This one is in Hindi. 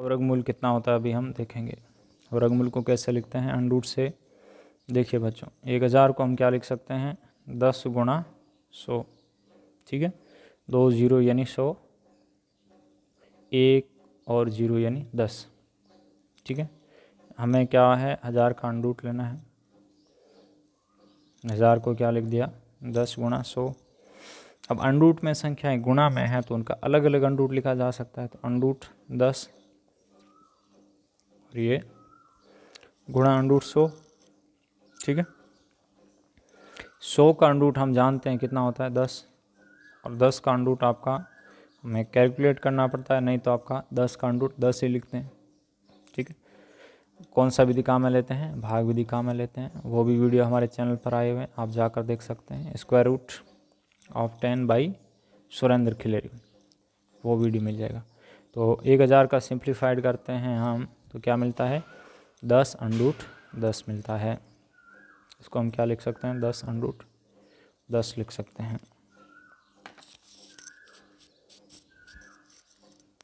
वर्गमूल कितना होता है अभी हम देखेंगे वर्गमूल को कैसे लिखते हैं अनरूट से देखिए बच्चों एक हज़ार को हम क्या लिख सकते हैं दस गुणा सौ ठीक है दो ज़ीरो यानी सौ एक और ज़ीरो यानी दस ठीक है हमें क्या है हज़ार का अनरूट लेना है हज़ार को क्या लिख दिया दस गुणा सौ अब अनरूट में संख्याएं गुणा में है तो उनका अलग अलग अनरूट लिखा जा सकता है तो अनरूट दस और ये गुणा अंडूट सौ ठीक है सौ का अंडूट हम जानते हैं कितना होता है दस और दस का अंडूट आपका हमें कैलकुलेट करना पड़ता है नहीं तो आपका दस का अंडूट दस ही लिखते हैं ठीक है कौन सा विधि काम में लेते हैं भाग विधि काम में लेते हैं वो भी वीडियो हमारे चैनल पर आए हुए हैं आप जाकर देख सकते हैं square root of ten by Surendra Khileri वो वीडियो मिल जाएगा तो एक हज़ार का सिंप्लीफाइड करते हैं हम तो क्या मिलता है दस अंडूट दस मिलता है इसको हम क्या लिख सकते हैं दस अंडूट दस लिख सकते हैं